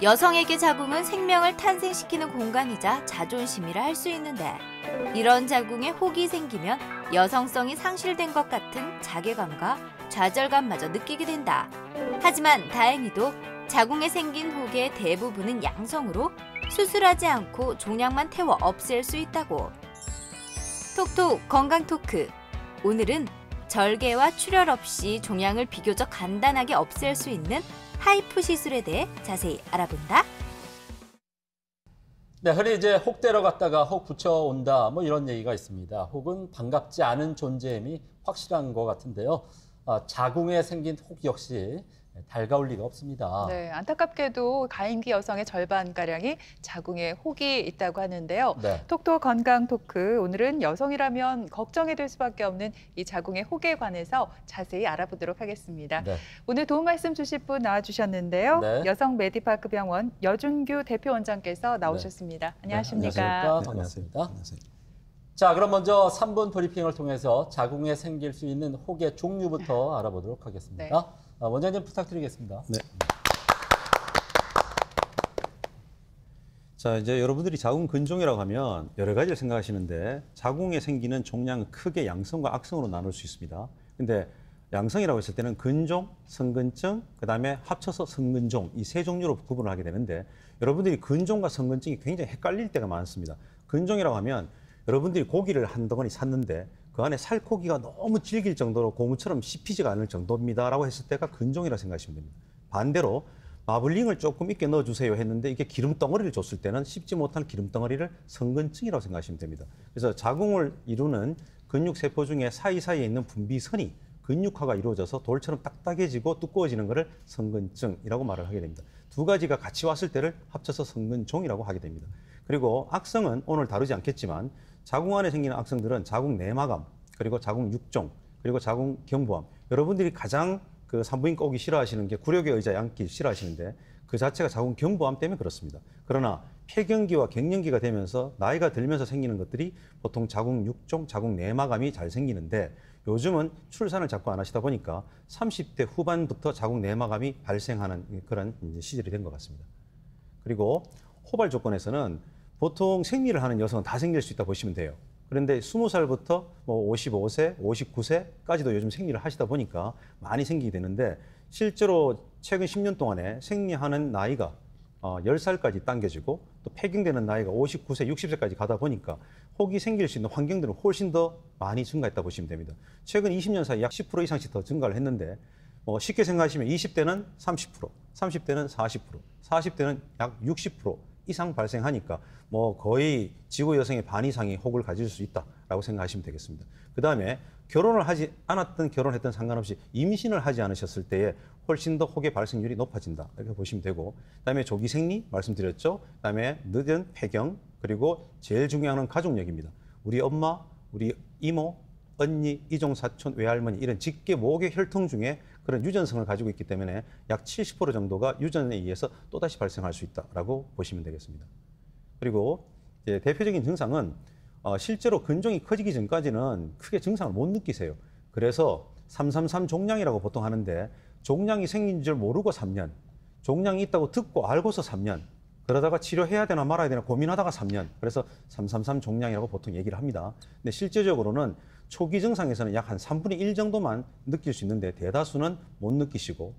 여성에게 자궁은 생명을 탄생시키는 공간이자 자존심이라 할 수 있는데 이런 자궁에 혹이 생기면 여성성이 상실된 것 같은 자괴감과 좌절감마저 느끼게 된다. 하지만 다행히도 자궁에 생긴 혹의 대부분은 양성으로 수술하지 않고 종양만 태워 없앨 수 있다고. 톡톡 건강 토크. 오늘은 절개와 출혈 없이 종양을 비교적 간단하게 없앨 수 있는 하이프 시술에 대해 자세히 알아본다. 네, 흔히 이제 혹 데려갔다가 혹 붙여온다 뭐 이런 얘기가 있습니다. 혹은 반갑지 않은 존재임이 확실한 것 같은데요. 아, 자궁에 생긴 혹 역시 네, 달가울 리가 없습니다. 네, 안타깝게도 가임기 여성의 절반가량이 자궁에 혹이 있다고 하는데요. 네. 톡톡 건강 토크, 오늘은 여성이라면 걱정이 될 수밖에 없는 이 자궁의 혹에 관해서 자세히 알아보도록 하겠습니다. 네. 오늘 도움 말씀 주실 분 나와주셨는데요. 네. 여성 메디파크 병원 여준규 대표원장께서 네. 나오셨습니다. 네, 안녕하십니까. 반갑습니다. 안녕하세요. 자, 그럼 먼저 3분 브리핑을 통해서 자궁에 생길 수 있는 혹의 종류부터 알아보도록 하겠습니다. 원장님 아, 부탁드리겠습니다. 네. 자, 이제 여러분들이 자궁 근종이라고 하면 여러 가지를 생각하시는데 자궁에 생기는 종양은 크게 양성과 악성으로 나눌 수 있습니다. 근데 양성이라고 했을 때는 근종, 성근증, 그다음에 합쳐서 성근종 이 세 종류로 구분을 하게 되는데 여러분들이 근종과 성근증이 굉장히 헷갈릴 때가 많습니다. 근종이라고 하면 여러분들이 고기를 한 덩어리 샀는데 그 안에 살코기가 너무 질길 정도로 고무처럼 씹히지가 않을 정도입니다라고 했을 때가 근종이라 생각하시면 됩니다. 반대로 마블링을 조금 있게 넣어주세요 했는데 이게 기름 덩어리를 줬을 때는 씹지 못한 기름 덩어리를 성근증이라고 생각하시면 됩니다. 그래서 자궁을 이루는 근육 세포 중에 사이사이에 있는 분비선이 근육화가 이루어져서 돌처럼 딱딱해지고 두꺼워지는 것을 성근증이라고 말을 하게 됩니다. 두 가지가 같이 왔을 때를 합쳐서 성근종이라고 하게 됩니다. 그리고 악성은 오늘 다루지 않겠지만 자궁 안에 생기는 악성들은 자궁 내막암, 그리고 자궁 육종, 그리고 자궁 경부암. 여러분들이 가장 그 산부인과 오기 싫어하시는 게 구력의 의자 양기 싫어하시는데 그 자체가 자궁 경부암 때문에 그렇습니다. 그러나 폐경기와 갱년기가 되면서 나이가 들면서 생기는 것들이 보통 자궁 육종, 자궁 내막암이 잘 생기는데 요즘은 출산을 자꾸 안 하시다 보니까 30대 후반부터 자궁 내막암이 발생하는 그런 시절이 된 것 같습니다. 그리고 호발 조건에서는 보통 생리를 하는 여성은 다 생길 수 있다 보시면 돼요. 그런데 20살부터 뭐 55세, 59세까지도 요즘 생리를 하시다 보니까 많이 생기게 되는데 실제로 최근 10년 동안에 생리하는 나이가 어, 10살까지 당겨지고 또 폐경되는 나이가 59세, 60세까지 가다 보니까 혹이 생길 수 있는 환경들은 훨씬 더 많이 증가했다 보시면 됩니다. 최근 20년 사이 약 10% 이상씩 더 증가를 했는데 뭐 쉽게 생각하시면 20대는 30%, 30대는 40%, 40대는 약60% 이상 발생하니까 뭐 거의 지구 여성의 반 이상이 혹을 가질 수 있다라고 생각하시면 되겠습니다. 그 다음에 결혼을 하지 않았던 결혼했던 상관없이 임신을 하지 않으셨을 때에 훨씬 더 혹의 발생률이 높아진다 이렇게 보시면 되고 그다음에 조기 생리 말씀드렸죠. 그다음에 늦은 폐경 그리고 제일 중요한 건 가족력입니다. 우리 엄마, 우리 이모, 언니, 이종 사촌, 외할머니 이런 직계 모계 혈통 중에 그런 유전성을 가지고 있기 때문에 약 70% 정도가 유전에 의해서 또다시 발생할 수 있다라고 보시면 되겠습니다. 그리고 대표적인 증상은 어, 실제로 근종이 커지기 전까지는 크게 증상을 못 느끼세요. 그래서 333종량이라고 보통 하는데 종량이 생긴 줄 모르고 3년, 종량이 있다고 듣고 알고서 3년, 그러다가 치료해야 되나 말아야 되나 고민하다가 3년. 그래서 333종량이라고 보통 얘기를 합니다. 근데 실제적으로는 초기 증상에서는 약 한 3분의 1 정도만 느낄 수 있는데 대다수는 못 느끼시고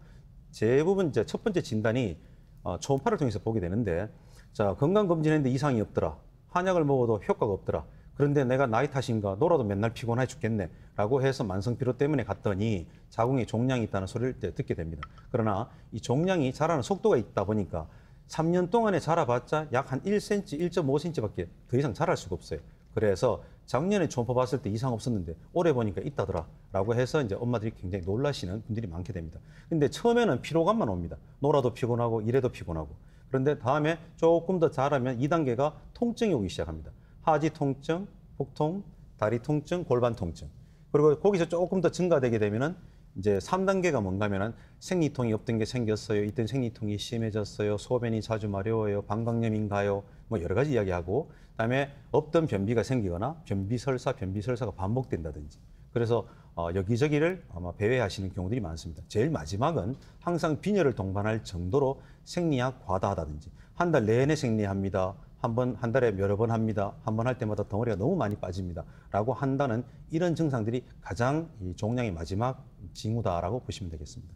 대부분 이제 첫 번째 진단이 어, 초음파를 통해서 보게 되는데 자 건강검진했는데 이상이 없더라 한약을 먹어도 효과가 없더라 그런데 내가 나이 탓인가 놀아도 맨날 피곤해 죽겠네 라고 해서 만성피로 때문에 갔더니 자궁에 종양이 있다는 소리를 듣게 됩니다 그러나 이 종양이 자라는 속도가 있다 보니까 3년 동안에 자라봤자 약 한 1cm, 1.5cm밖에 더 이상 자랄 수가 없어요 그래서 작년에 초음파 봤을 때 이상 없었는데 올해 보니까 있다더라 라고 해서 이제 엄마들이 굉장히 놀라시는 분들이 많게 됩니다. 근데 처음에는 피로감만 옵니다. 놀아도 피곤하고 일해도 피곤하고 그런데 다음에 조금 더 자라면 이단계가 통증이 오기 시작합니다. 하지 통증, 복통, 다리 통증, 골반 통증 그리고 거기서 조금 더 증가되게 되면은 이제 3단계가 뭔가면 생리통이 없던 게 생겼어요. 있던 생리통이 심해졌어요. 소변이 자주 마려워요. 방광염인가요? 뭐 여러 가지 이야기하고 그다음에 없던 변비가 생기거나 변비설사, 변비설사가 반복된다든지. 그래서 어, 여기저기를 아마 배회하시는 경우들이 많습니다. 제일 마지막은 항상 빈혈을 동반할 정도로 생리가 과다하다든지 한 달 내내 생리합니다. 한 번, 한 달에 여러 번 합니다. 한 번 할 때마다 덩어리가 너무 많이 빠집니다. 라고 한다는 이런 증상들이 가장 종양의 마지막 징후다라고 보시면 되겠습니다.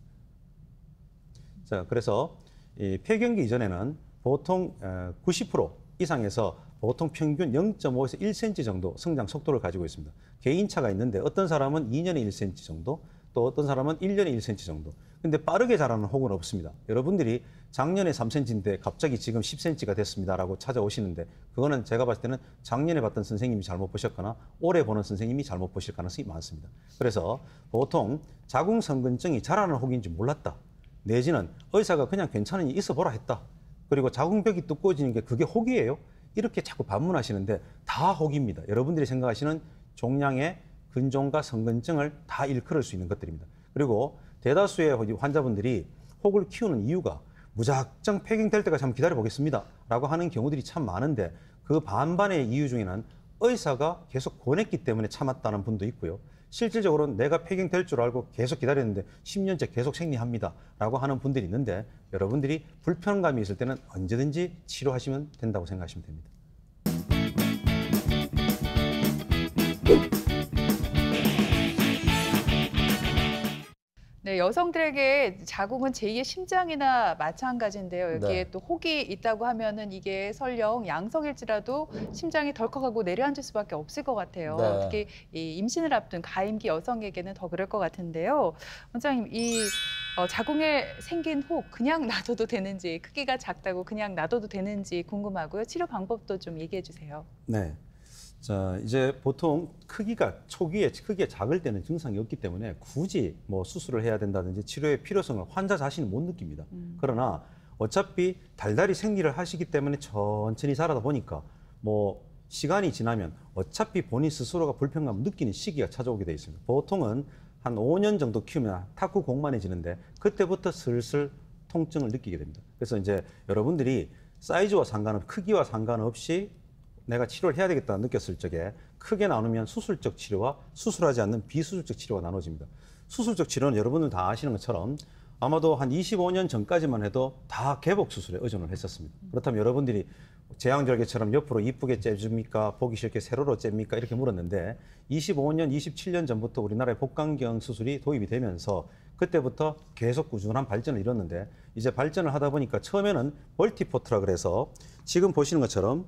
자, 그래서 이 폐경기 이전에는 보통 90% 이상에서 보통 평균 0.5에서 1cm 정도 성장 속도를 가지고 있습니다. 개인차가 있는데 어떤 사람은 2년에 1cm 정도, 또 어떤 사람은 1년에 1cm 정도. 근데 빠르게 자라는 혹은 없습니다. 여러분들이 작년에 3cm인데 갑자기 지금 10cm가 됐습니다라고 찾아오시는데 그거는 제가 봤을 때는 작년에 봤던 선생님이 잘못 보셨거나 올해 보는 선생님이 잘못 보실 가능성이 많습니다. 그래서 보통 자궁성근증이 자라는 혹인지 몰랐다. 내지는 의사가 그냥 괜찮으니 있어 보라 했다. 그리고 자궁벽이 두꺼워지는 게 그게 혹이에요. 이렇게 자꾸 반문하시는데 다 혹입니다. 여러분들이 생각하시는 종양의 근종과 성근증을 다 일컬을 수 있는 것들입니다. 그리고 대다수의 환자분들이 혹을 키우는 이유가 무작정 폐경될 때까지 한번 기다려보겠습니다. 라고 하는 경우들이 참 많은데 그 반반의 이유 중에는 의사가 계속 권했기 때문에 참았다는 분도 있고요. 실질적으로 내가 폐경될 줄 알고 계속 기다렸는데 10년째 계속 생리합니다. 라고 하는 분들이 있는데 여러분들이 불편감이 있을 때는 언제든지 치료하시면 된다고 생각하시면 됩니다. 네, 여성들에게 자궁은 제2의 심장이나 마찬가지인데요. 네. 여기에 네. 또 혹이 있다고 하면은 이게 설령 양성일지라도 심장이 덜컥하고 내려앉을 수밖에 없을 것 같아요. 네. 특히 이 임신을 앞둔 가임기 여성에게는 더 그럴 것 같은데요. 원장님, 이 어, 자궁에 생긴 혹 그냥 놔둬도 되는지 크기가 작다고 그냥 놔둬도 되는지 궁금하고요. 치료 방법도 좀 얘기해 주세요. 네. 자, 이제 보통 크기가 초기에 크기가 작을 때는 증상이 없기 때문에 굳이 뭐 수술을 해야 된다든지 치료의 필요성을 환자 자신은 못 느낍니다. 음. 그러나 어차피 달달이 생리를 하시기 때문에 천천히 자라다 보니까 뭐 시간이 지나면 어차피 본인 스스로가 불편감 느끼는 시기가 찾아오게 돼 있습니다. 보통은 한 5년 정도 키우면 탁구 공만해지는데 그때부터 슬슬 통증을 느끼게 됩니다. 그래서 이제 여러분들이 사이즈와 상관없, 크기와 상관없이 내가 치료를 해야 되겠다 느꼈을 적에 크게 나누면 수술적 치료와 수술하지 않는 비수술적 치료가 나눠집니다. 수술적 치료는 여러분들 다 아시는 것처럼 아마도 한 25년 전까지만 해도 다 개복 수술에 의존을 했었습니다. 그렇다면 여러분들이 제왕절개처럼 옆으로 이쁘게 째줍니까 보기 싫게 세로로 째입니까 이렇게 물었는데 25년, 27년 전부터 우리나라의 복강경 수술이 도입이 되면서 그때부터 계속 꾸준한 발전을 이뤘는데 이제 발전을 하다 보니까 처음에는 멀티포트라 그래서 지금 보시는 것처럼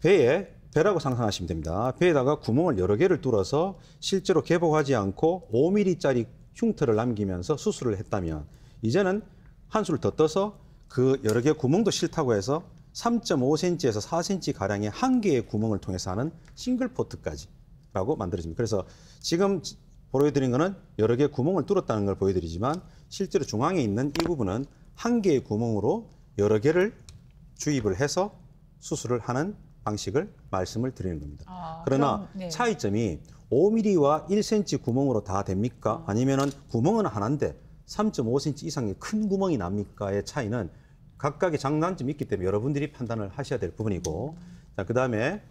배에 배라고 상상하시면 됩니다. 배에다가 구멍을 여러 개를 뚫어서 실제로 개복하지 않고 5mm짜리 흉터를 남기면서 수술을 했다면 이제는 한술더 떠서 그 여러 개 구멍도 싫다고 해서 3.5cm에서 4cm 가량의 한 개의 구멍을 통해서 하는 싱글 포트까지라고 만들어집니다. 그래서 지금 보여드린 거는 여러 개 구멍을 뚫었다는 걸 보여드리지만 실제로 중앙에 있는 이 부분은 한 개의 구멍으로 여러 개를 주입을 해서 수술을 하는 방식을 말씀을 드리는 겁니다. 아, 그러나 그럼, 네. 차이점이 5mm와 1cm 구멍으로 다 됩니까? 아. 아니면 구멍은 하나인데 3.5cm 이상의 큰 구멍이 납니까의 차이는 각각의 장단점이 있기 때문에 여러분들이 판단을 하셔야 될 부분이고 자 그다음에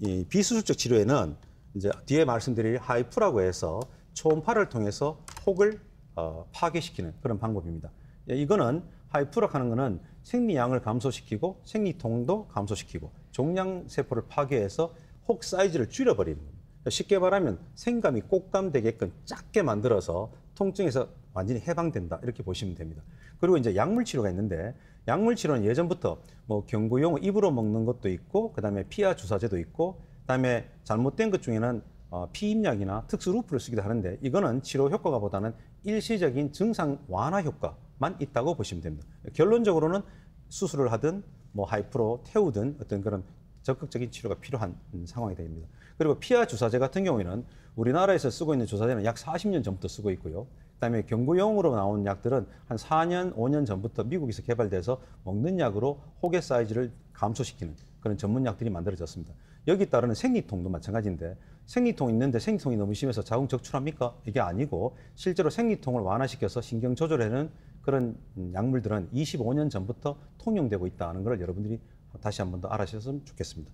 이 비수술적 치료에는 이제 뒤에 말씀드릴 하이프라고 해서 초음파를 통해서 혹을 어, 파괴시키는 그런 방법입니다. 예, 이거는 하이프라고 하는 거는 생리양을 감소시키고 생리통도 감소시키고 종양 세포를 파괴해서 혹 사이즈를 줄여버리는 겁니다. 그러니까 쉽게 말하면 생감이 꽃감 되게끔 작게 만들어서 통증에서 완전히 해방된다 이렇게 보시면 됩니다. 그리고 이제 약물 치료가 있는데 약물 치료는 예전부터 뭐 경구용 입으로 먹는 것도 있고 그다음에 피하 주사제도 있고 그다음에 잘못된 것 중에는 어, 피임약이나 특수 루프를 쓰기도 하는데 이거는 치료 효과가 보다는 일시적인 증상 완화 효과 만 있다고 보시면 됩니다. 결론적으로는 수술을 하든 뭐 하이프로 태우든 어떤 그런 적극적인 치료가 필요한 상황이 됩니다. 그리고 피하 주사제 같은 경우에는 우리나라에서 쓰고 있는 주사제는 약 40년 전부터 쓰고 있고요. 그다음에 경구용으로 나온 약들은 한 4년, 5년 전부터 미국에서 개발돼서 먹는 약으로 호의 사이즈를 감소시키는 그런 전문 약들이 만들어졌습니다. 여기 따르는 생리통도 마찬가지인데 생리통 있는데 생리통이 너무 심해서 자궁 적출합니까? 이게 아니고 실제로 생리통을 완화시켜서 신경 조절하는 그런 약물들은 25년 전부터 통용되고 있다는 걸 여러분들이 다시 한 번 더 알아주셨으면 좋겠습니다.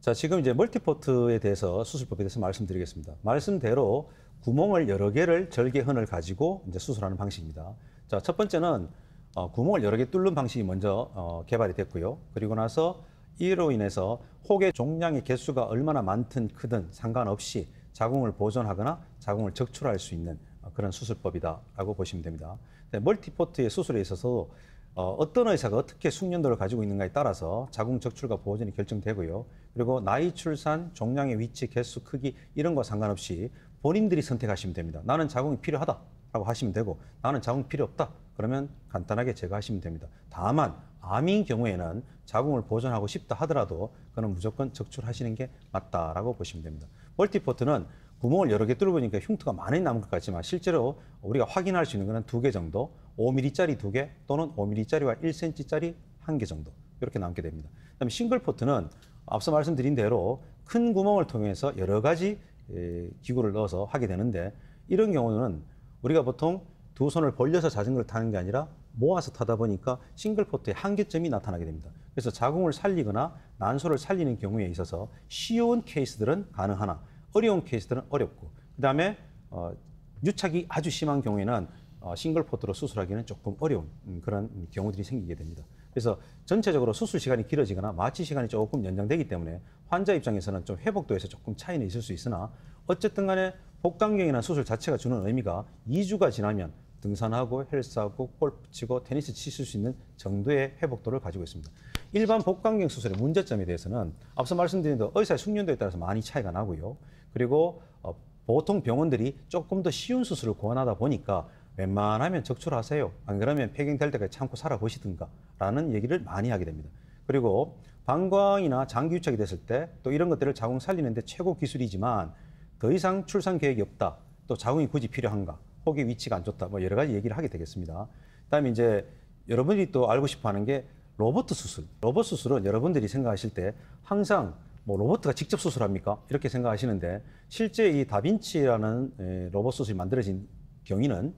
자, 지금 이제 멀티포트에 대해서 수술법에 대해서 말씀드리겠습니다. 말씀대로 구멍을 여러 개를 절개흔을 가지고 이제 수술하는 방식입니다. 자, 첫 번째는 어, 구멍을 여러 개 뚫는 방식이 먼저 어, 개발이 됐고요. 그리고 나서 이로 인해서 혹의 종량의 개수가 얼마나 많든 크든 상관없이 자궁을 보존하거나 자궁을 적출할 수 있는 아, 그런 수술법이다라고 보시면 됩니다. 네, 멀티포트의 수술에 있어서 어, 어떤 의사가 어떻게 숙련도를 가지고 있는가에 따라서 자궁 적출과 보호전이 결정되고요. 그리고 나이, 출산, 종량의 위치, 개수, 크기 이런 거 상관없이 본인들이 선택하시면 됩니다. 나는 자궁이 필요하다라고 하시면 되고 나는 자궁 필요 없다 그러면 간단하게 제거하시면 됩니다. 다만 암인 경우에는 자궁을 보존하고 싶다 하더라도 그는 무조건 적출하시는 게 맞다라고 보시면 됩니다. 멀티포트는 구멍을 여러 개 뚫어보니까 흉터가 많이 남은 것 같지만 실제로 우리가 확인할 수 있는 것은 두 개 정도, 5mm짜리 두 개 또는 5mm짜리와 1cm짜리 한 개 정도 이렇게 남게 됩니다. 그다음에 싱글 포트는 앞서 말씀드린 대로 큰 구멍을 통해서 여러 가지 기구를 넣어서 하게 되는데 이런 경우는 우리가 보통 두 손을 벌려서 자전거를 타는 게 아니라 모아서 타다 보니까 싱글 포트의 한계점이 나타나게 됩니다. 그래서 자궁을 살리거나 난소를 살리는 경우에 있어서 쉬운 케이스들은 가능하나 어려운 케이스들은 어렵고 그다음에 어, 유착이 아주 심한 경우에는 어, 싱글 포트로 수술하기는 조금 어려운 음, 그런 경우들이 생기게 됩니다. 그래서 전체적으로 수술 시간이 길어지거나 마취 시간이 조금 연장되기 때문에 환자 입장에서는 좀 회복도에서 조금 차이는 있을 수 있으나 어쨌든 간에 복강경이나 수술 자체가 주는 의미가 2주가 지나면 등산하고 헬스하고 골프 치고 테니스 치실 수 있는 정도의 회복도를 가지고 있습니다. 일반 복강경 수술의 문제점에 대해서는 앞서 말씀드린 대 그 의사의 숙련도에 따라서 많이 차이가 나고요. 그리고 어, 보통 병원들이 조금 더 쉬운 수술을 권하다 보니까 웬만하면 적출하세요. 안 그러면 폐경될 때까지 참고 살아보시든가 라는 얘기를 많이 하게 됩니다. 그리고 방광이나 장기 유착이 됐을 때 또 이런 것들을 자궁 살리는데 최고 기술이지만 더 이상 출산 계획이 없다. 또 자궁이 굳이 필요한가? 혹이 위치가 안 좋다. 뭐 여러 가지 얘기를 하게 되겠습니다. 그다음에 이제 여러분이 들또 알고 싶어 하는 게 로버트 수술. 로버트 수술은 여러분들이 생각하실 때 항상 뭐 로봇가 직접 수술합니까? 이렇게 생각하시는데 실제 이 다빈치라는 로봇 수술이 만들어진 경위는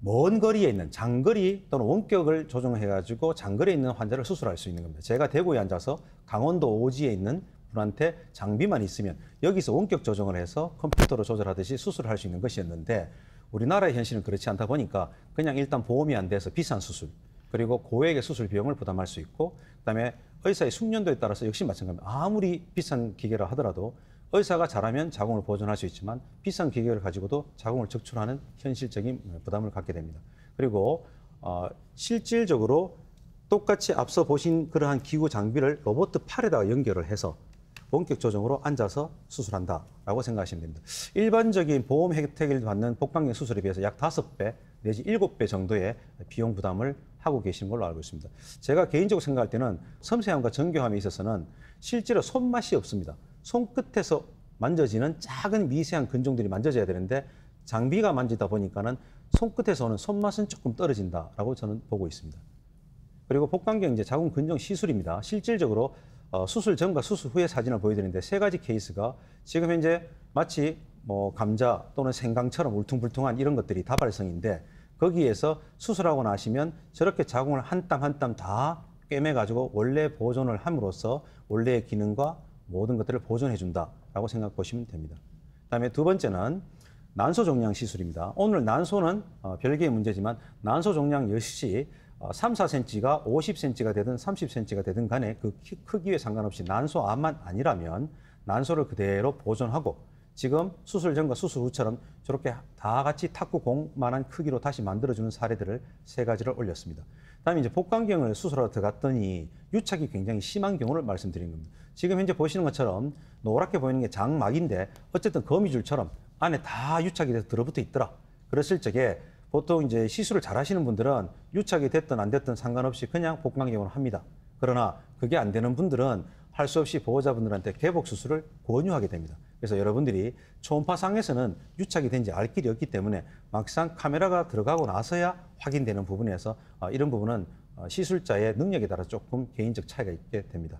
먼 거리에 있는 장거리 또는 원격을 조정해 가지고 장거리에 있는 환자를 수술할 수 있는 겁니다. 제가 대구에 앉아서 강원도 오지에 있는 분한테 장비만 있으면 여기서 원격 조정을 해서 컴퓨터로 조절하듯이 수술을 할 수 있는 것이었는데 우리나라의 현실은 그렇지 않다 보니까 그냥 일단 보험이 안 돼서 비싼 수술 그리고 고액의 수술 비용을 부담할 수 있고 그다음에 의사의 숙련도에 따라서 역시 마찬가지입니다. 아무리 비싼 기계라 하더라도 의사가 잘하면 자궁을 보존할 수 있지만 비싼 기계를 가지고도 자궁을 적출하는 현실적인 부담을 갖게 됩니다. 그리고 어, 실질적으로 똑같이 앞서 보신 그러한 기구 장비를 로봇 팔에다가 연결을 해서 본격 조정으로 앉아서 수술한다라고 생각하시면 됩니다. 일반적인 보험 혜택을 받는 복강경 수술에 비해서 약 다섯 배 내지 일곱 배 정도의 비용 부담을 하고 계신 걸로 알고 있습니다. 제가 개인적으로 생각할 때는 섬세함과 정교함에 있어서는 실제로 손맛이 없습니다. 손끝에서 만져지는 작은 미세한 근종들이 만져져야 되는데 장비가 만지다 보니까는 손끝에서 는 손맛은 조금 떨어진다라고 저는 보고 있습니다. 그리고 복강경 이제 자궁 근종 시술입니다. 실질적으로 어, 수술 전과 수술 후의 사진을 보여드리는데 세 가지 케이스가 지금 현재 마치 뭐 감자 또는 생강처럼 울퉁불퉁한 이런 것들이 다발성인데 거기에서 수술하고 나시면 저렇게 자궁을 한 땀 한 땀 다 꿰매가지고 원래 보존을 함으로써 원래의 기능과 모든 것들을 보존해준다라고 생각 보시면 됩니다. 그 다음에 두 번째는 난소 종양 시술입니다. 오늘 난소는 어, 별개의 문제지만 난소 종양 역시 3, 4cm가 50cm가 되든 30cm가 되든 간에 그 크기에 상관없이 난소 암만 아니라면 난소를 그대로 보존하고 지금 수술 전과 수술 후처럼 저렇게 다 같이 탁구공만한 크기로 다시 만들어주는 사례들을 세 가지를 올렸습니다. 다음에 이제 복강경을 수술하러 들어갔더니 유착이 굉장히 심한 경우를 말씀드린 겁니다. 지금 현재 보시는 것처럼 노랗게 보이는 게 장막인데 어쨌든 거미줄처럼 안에 다 유착이 돼서 들어붙어 있더라. 그랬을 적에 보통 이제 시술을 잘 하시는 분들은 유착이 됐든 안 됐든 상관없이 그냥 복강경을 합니다. 그러나 그게 안 되는 분들은 할수 없이 보호자분들한테 개복 수술을 권유하게 됩니다. 그래서 여러분들이 초음파상에서는 유착이 된지 알 길이 없기 때문에 막상 카메라가 들어가고 나서야 확인되는 부분에서 어, 이런 부분은 어, 시술자의 능력에 따라 조금 개인적 차이가 있게 됩니다.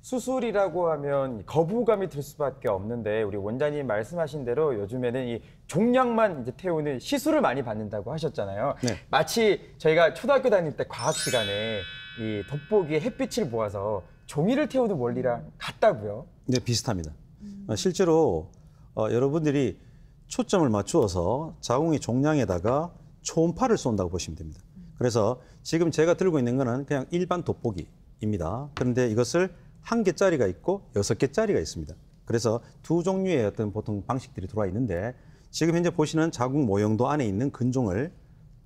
수술이라고 하면 거부감이 들 수밖에 없는데 우리 원장님 말씀하신 대로 요즘에는 이 종양만 이제 태우는 시술을 많이 받는다고 하셨잖아요. 네. 마치 저희가 초등학교 다닐 때 과학 시간에 이 돋보기에 햇빛을 모아서 종이를 태우는 원리랑 같다고요? 네, 비슷합니다. 음. 실제로 어, 여러분들이 초점을 맞추어서 자궁의 종양에다가 초음파를 쏜다고 보시면 됩니다. 그래서 지금 제가 들고 있는 거는 그냥 일반 돋보기입니다. 그런데 이것을 한 개짜리가 있고 여섯 개짜리가 있습니다. 그래서 두 종류의 어떤 보통 방식들이 들어와 있는데 지금 현재 보시는 자궁 모형도 안에 있는 근종을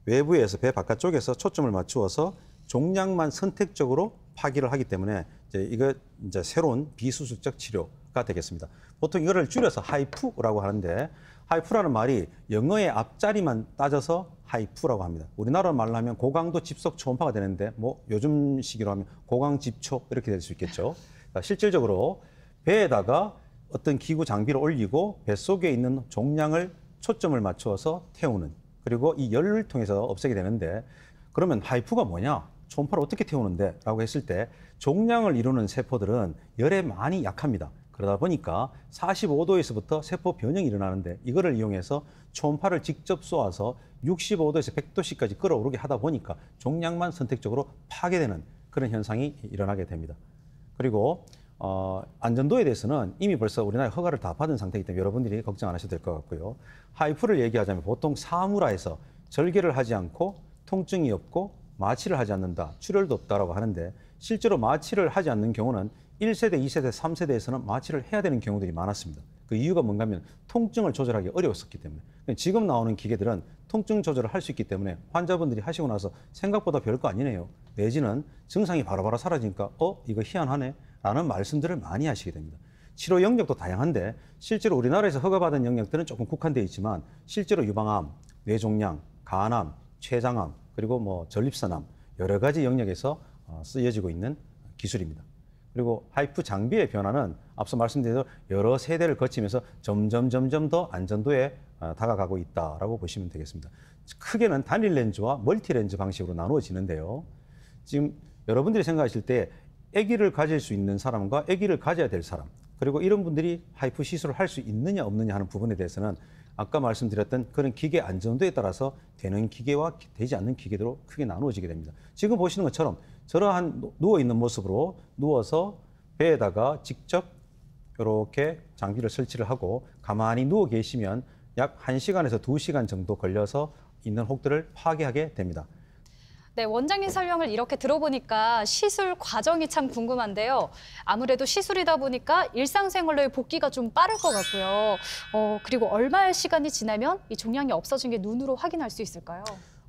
외부에서 배 바깥쪽에서 초점을 맞추어서 종양만 선택적으로 파기를 하기 때문에 이제 이거 이제 새로운 비수술적 치료가 되겠습니다. 보통 이거를 줄여서 하이프라고 하는데 하이프라는 말이 영어의 앞자리만 따져서 하이프라고 합니다. 우리나라 말로 하면 고강도 집속 초음파가 되는데 뭐 요즘 시기로 하면 고강 집초 이렇게 될 수 있겠죠. 그러니까 실질적으로 배에다가 어떤 기구 장비를 올리고 뱃속에 있는 종량을 초점을 맞추어서 태우는 그리고 이 열을 통해서 없애게 되는데 그러면 하이프가 뭐냐? 초음파를 어떻게 태우는데? 라고 했을 때종양을 이루는 세포들은 열에 많이 약합니다. 그러다 보니까 45도에서부터 세포 변형이 일어나는데 이거를 이용해서 초음파를 직접 쏘아서 65도에서 1 0 0도씨까지 끌어오르게 하다 보니까 종양만 선택적으로 파괴되는 그런 현상이 일어나게 됩니다. 그리고 어, 안전도에 대해서는 이미 벌써 우리나라 허가를 다 받은 상태이기 때문에 여러분들이 걱정 안 하셔도 될 것 같고요. 하이프를 얘기하자면 보통 사무라에서 절개를 하지 않고 통증이 없고 마취를 하지 않는다, 출혈도 없다라고 하는데 실제로 마취를 하지 않는 경우는 1세대, 2세대, 3세대에서는 마취를 해야 되는 경우들이 많았습니다. 그 이유가 뭔가면 하 통증을 조절하기 어려웠었기 때문에 지금 나오는 기계들은 통증 조절을 할 수 있기 때문에 환자분들이 하시고 나서 생각보다 별 거 아니네요. 내지는 증상이 바로바로 사라지니까 어 이거 희한하네 라는 말씀들을 많이 하시게 됩니다. 치료 영역도 다양한데 실제로 우리나라에서 허가받은 영역들은 조금 국한되어 있지만 실제로 유방암, 뇌종양, 간암, 췌장암, 그리고 뭐 전립선암 여러 가지 영역에서 어, 쓰여지고 있는 기술입니다. 그리고 하이프 장비의 변화는 앞서 말씀드린 여러 세대를 거치면서 점점 점점 더 안전도에 어, 다가가고 있다라고 보시면 되겠습니다. 크게는 단일 렌즈와 멀티 렌즈 방식으로 나누어지는데요. 지금 여러분들이 생각하실 때 아기를 가질 수 있는 사람과 아기를 가져야 될 사람 그리고 이런 분들이 하이프 시술을 할 수 있느냐 없느냐 하는 부분에 대해서는 아까 말씀드렸던 그런 기계 안정도에 따라서 되는 기계와 되지 않는 기계로 크게 나누어지게 됩니다. 지금 보시는 것처럼 저러한 누워 있는 모습으로 누워서 배에다가 직접 이렇게 장비를 설치를 하고 가만히 누워 계시면 약 한시간에서두시간 정도 걸려서 있는 혹들을 파괴하게 됩니다. 네, 원장님 설명을 이렇게 들어보니까 시술 과정이 참 궁금한데요. 아무래도 시술이다 보니까 일상생활로의 복귀가 좀 빠를 것 같고요. 어, 그리고 얼마의 시간이 지나면 이 종양이 없어진 게 눈으로 확인할 수 있을까요?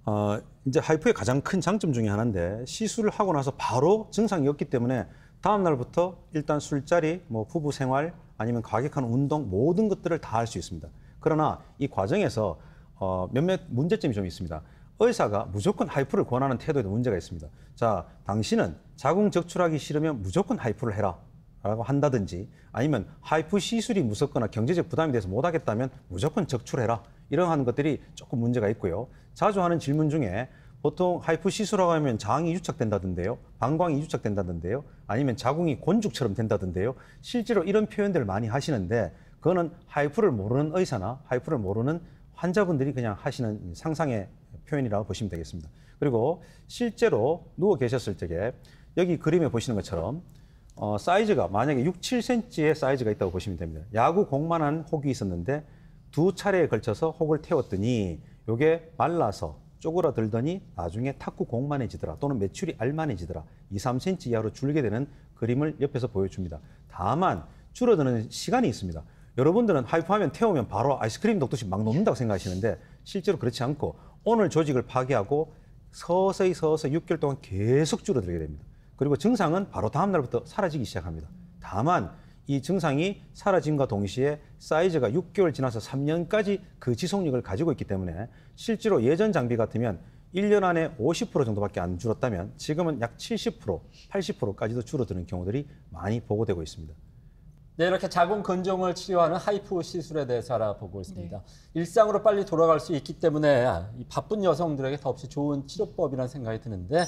어, 이제 하이프의 가장 큰 장점 중에 하나인데 시술을 하고 나서 바로 증상이 없기 때문에 다음 날부터 일단 술자리, 뭐 부부 생활 아니면 과격한 운동 모든 것들을 다 할 수 있습니다. 그러나 이 과정에서 어, 몇몇 문제점이 좀 있습니다. 의사가 무조건 하이프를 권하는 태도에도 문제가 있습니다. 자, 당신은 자궁 적출하기 싫으면 무조건 하이프를 해라. 라고 한다든지 아니면 하이프 시술이 무섭거나 경제적 부담이 돼서 못하겠다면 무조건 적출해라. 이러한 것들이 조금 문제가 있고요. 자주 하는 질문 중에 보통 하이프 시술하고 하면 장이 유착된다던데요. 방광이 유착된다던데요. 아니면 자궁이 곤죽처럼 된다던데요. 실제로 이런 표현들을 많이 하시는데 그거는 하이프를 모르는 의사나 하이프를 모르는 환자분들이 그냥 하시는 상상의 표현이라고 보시면 되겠습니다. 그리고 실제로 누워 계셨을 적에 여기 그림에 보시는 것처럼 어, 사이즈가 만약에 6, 7cm의 사이즈가 있다고 보시면 됩니다. 야구 공만한 혹이 있었는데 두 차례에 걸쳐서 혹을 태웠더니 이게 말라서 쪼그라들더니 나중에 탁구 공만해지더라 또는 매출이 알만해지더라 2, 3cm 이하로 줄게 되는 그림을 옆에서 보여줍니다. 다만 줄어드는 시간이 있습니다. 여러분들은 하이프하면 태우면 바로 아이스크림 덕도시 막 녹는다고 생각하시는데 실제로 그렇지 않고 오늘 조직을 파괴하고 서서히 서서히 6개월 동안 계속 줄어들게 됩니다. 그리고 증상은 바로 다음 날부터 사라지기 시작합니다. 다만 이 증상이 사라짐과 동시에 사이즈가 6개월 지나서 3년까지 그 지속력을 가지고 있기 때문에 실제로 예전 장비 같으면 1년 안에 50% 정도밖에 안 줄었다면 지금은 약 70%, 80%까지도 줄어드는 경우들이 많이 보고되고 있습니다. 네, 이렇게 자궁 근종을 치료하는 하이프 시술에 대해서 알아보고 있습니다. 네. 일상으로 빨리 돌아갈 수 있기 때문에 아, 바쁜 여성들에게 더없이 좋은 치료법이라는 생각이 드는데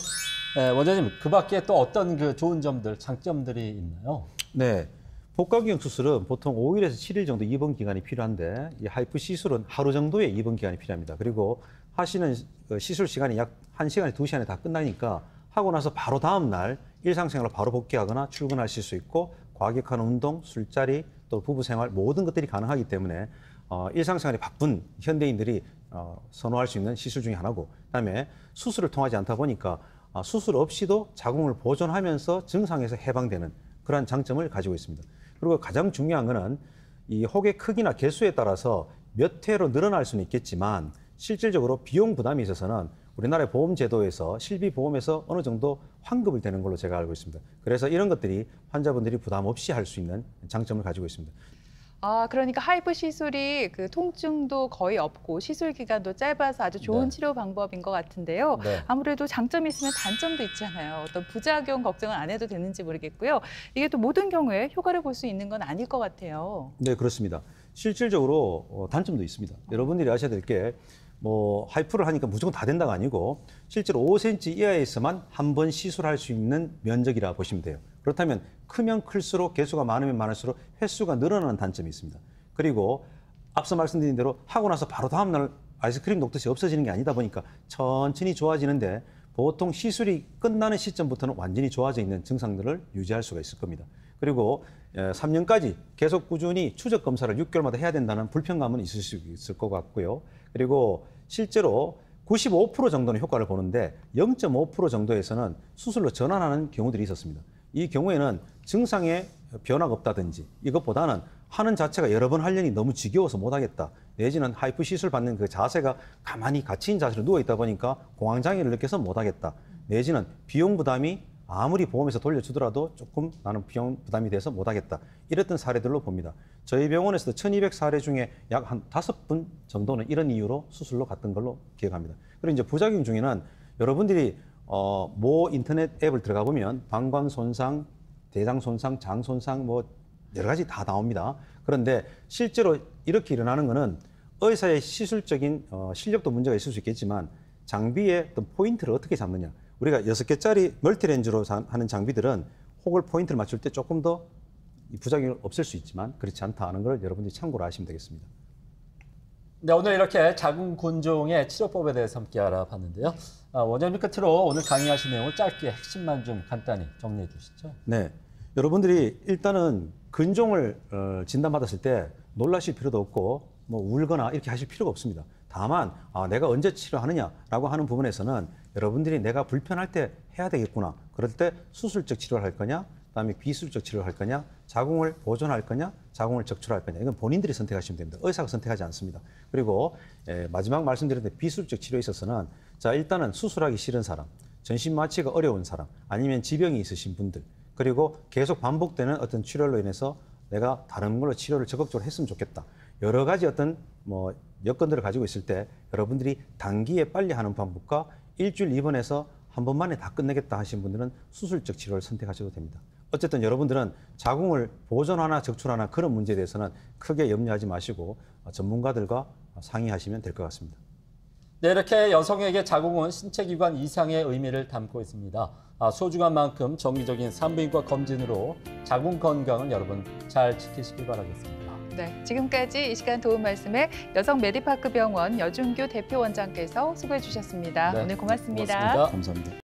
네, 원장님 그 밖에 또 어떤 그 좋은 점들, 장점들이 있나요? 네. 복강경 수술은 보통 5일에서 7일 정도 입원 기간이 필요한데 이 하이프 시술은 하루 정도의 입원 기간이 필요합니다. 그리고 하시는 어, 시술 시간이 약 1시간에 2시간에 다 끝나니까 하고 나서 바로 다음 날 일상생활로 바로 복귀하거나 출근하실 수 있고 과격한 운동, 술자리, 또 부부 생활 모든 것들이 가능하기 때문에 어, 일상생활이 바쁜 현대인들이 어, 선호할 수 있는 시술 중에 하나고 그다음에 수술을 통하지 않다 보니까 어, 수술 없이도 자궁을 보존하면서 증상에서 해방되는 그러한 장점을 가지고 있습니다. 그리고 가장 중요한 거는 이 혹의 크기나 개수에 따라서 몇 회로 늘어날 수는 있겠지만 실질적으로 비용 부담이 있어서는 우리나라의 보험제도에서 실비보험에서 어느 정도 환급을 되는 걸로 제가 알고 있습니다. 그래서 이런 것들이 환자분들이 부담 없이 할 수 있는 장점을 가지고 있습니다. 아, 그러니까 하이브 시술이 그 통증도 거의 없고 시술 기간도 짧아서 아주 좋은 네. 치료 방법인 것 같은데요. 네. 아무래도 장점이 있으면 단점도 있잖아요. 어떤 부작용 걱정은 안 해도 되는지 모르겠고요. 이게 또 모든 경우에 효과를 볼 수 있는 건 아닐 것 같아요. 네, 그렇습니다. 실질적으로 어, 단점도 있습니다. 여러분들이 아셔야 될게 뭐 하이프를 하니까 무조건 다 된다가 아니고 실제로 5cm 이하에서만 한 번 시술할 수 있는 면적이라 보시면 돼요. 그렇다면 크면 클수록 개수가 많으면 많을수록 횟수가 늘어나는 단점이 있습니다. 그리고 앞서 말씀드린 대로 하고 나서 바로 다음날 아이스크림 녹듯이 없어지는 게 아니다 보니까 천천히 좋아지는데 보통 시술이 끝나는 시점부터는 완전히 좋아져 있는 증상들을 유지할 수가 있을 겁니다. 그리고 3년까지 예, 계속 꾸준히 추적 검사를 6개월마다 해야 된다는 불편감은 있을 수 있을 것 같고요. 그리고 실제로 95% 정도는 효과를 보는데 0.5% 정도에서는 수술로 전환하는 경우들이 있었습니다. 이 경우에는 증상에 변화가 없다든지 이것보다는 하는 자체가 여러 번 하려니 너무 지겨워서 못하겠다. 내지는 하이프 시술 받는 그 자세가 가만히 갇힌 자세로 누워있다 보니까 공황장애를 느껴서 못하겠다. 내지는 비용 부담이 아무리 보험에서 돌려주더라도 조금 나는 비용 부담이 돼서 못하겠다. 이랬던 사례들로 봅니다. 저희 병원에서도 1200 사례 중에 약 한5분 정도는 이런 이유로 수술로 갔던 걸로 기억합니다. 그리고 이제 부작용 중에는 여러분들이 어, 모 인터넷 앱을 들어가 보면 방광 손상, 대장 손상, 장 손상 뭐 여러 가지 다 나옵니다. 그런데 실제로 이렇게 일어나는 거는 의사의 시술적인 어, 실력도 문제가 있을 수 있겠지만 장비의 어떤 포인트를 어떻게 잡느냐. 우리가 여섯 개짜리 멀티렌즈로 하는 장비들은 혹을 포인트를 맞출 때 조금 더 부작용이 없을 수 있지만 그렇지 않다 하는 걸 여러분들이 참고로 하시면 되겠습니다. 네, 오늘 이렇게 자궁 곤종의 치료법에 대해서 함께 알아봤는데요. 아, 원장님 끝으로 오늘 강의하신 내용을 짧게 핵심만 좀 간단히 정리해 주시죠. 네, 여러분들이 일단은 근종을 어, 진단받았을 때 놀라실 필요도 없고 뭐 울거나 이렇게 하실 필요가 없습니다. 다만 아, 내가 언제 치료하느냐라고 하는 부분에서는 여러분들이 내가 불편할 때 해야 되겠구나. 그럴 때 수술적 치료를 할 거냐, 그다음에 비수술적 치료를 할 거냐, 자궁을 보존할 거냐, 자궁을 적출할 거냐. 이건 본인들이 선택하시면 됩니다. 의사가 선택하지 않습니다. 그리고 에, 예, 마지막 말씀드렸는데 비수술적 치료에 있어서는 자 일단은 수술하기 싫은 사람, 전신 마취가 어려운 사람, 아니면 지병이 있으신 분들, 그리고 계속 반복되는 어떤 치료로 인해서 내가 다른 걸로 치료를 적극적으로 했으면 좋겠다. 여러 가지 어떤 뭐 여건들을 가지고 있을 때 여러분들이 단기에 빨리 하는 방법과 일주일 입원해서 한 번만에 다 끝내겠다 하신 분들은 수술적 치료를 선택하셔도 됩니다. 어쨌든 여러분들은 자궁을 보존하나 적출하나 그런 문제에 대해서는 크게 염려하지 마시고 전문가들과 상의하시면 될 것 같습니다. 네, 이렇게 여성에게 자궁은 신체기관 이상의 의미를 담고 있습니다. 아, 소중한 만큼 정기적인 산부인과 검진으로 자궁 건강을 여러분 잘 지키시길 바라겠습니다. 네, 지금까지 이 시간 도움 말씀에 여성 메디파크 병원 여준규 대표원장께서 수고해 주셨습니다. 네, 오늘 고맙습니다. 고맙습니다. 감사합니다.